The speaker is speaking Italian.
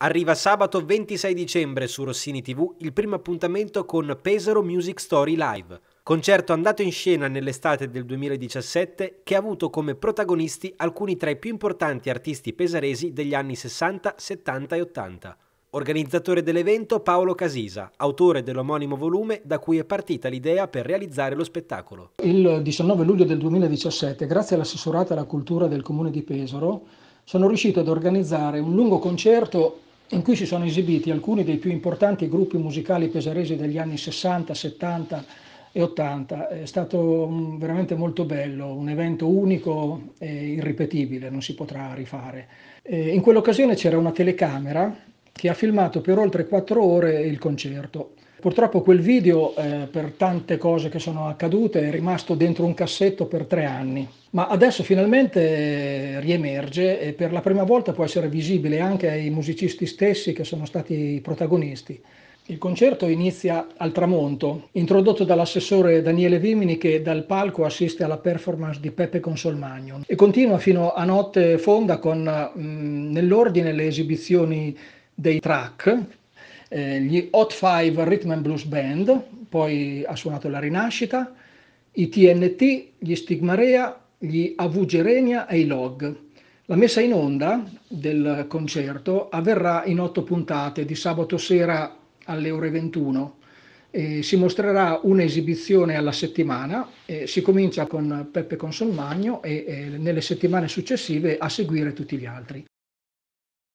Arriva sabato 26 dicembre su Rossini TV il primo appuntamento con Pesaro Music Story Live, concerto andato in scena nell'estate del 2017 che ha avuto come protagonisti alcuni tra i più importanti artisti pesaresi degli anni 60, 70 e 80. Organizzatore dell'evento Paolo Casisa, autore dell'omonimo volume da cui è partita l'idea per realizzare lo spettacolo. Il 19 luglio del 2017, grazie all'assessorata alla cultura del comune di Pesaro, sono riuscito ad organizzare un lungo concerto in cui si sono esibiti alcuni dei più importanti gruppi musicali pesaresi degli anni 60, 70 e 80. È stato mm, veramente molto bello, un evento unico e irripetibile, non si potrà rifare. In quell'occasione c'era una telecamera che ha filmato per oltre quattro ore il concerto. Purtroppo quel video, eh, per tante cose che sono accadute, è rimasto dentro un cassetto per tre anni, ma adesso finalmente eh, riemerge e per la prima volta può essere visibile anche ai musicisti stessi che sono stati i protagonisti. Il concerto inizia al tramonto, introdotto dall'assessore Daniele Vimini che dal palco assiste alla performance di Peppe Consolmagno e continua fino a notte fonda con mh, mm, nell'ordine le esibizioni dei track, eh, gli Hot Five Rhythm and Blues Band, poi ha suonato La Rinascita, i TNT, gli Stigmarea, gli AV Gerenia e i Log. La messa in onda del concerto avverrà in otto puntate di sabato sera alle ore 21. Eh, si mostrerà un'esibizione alla settimana, eh, si comincia con Peppe Consolmagno e eh, nelle settimane successive a seguire tutti gli altri.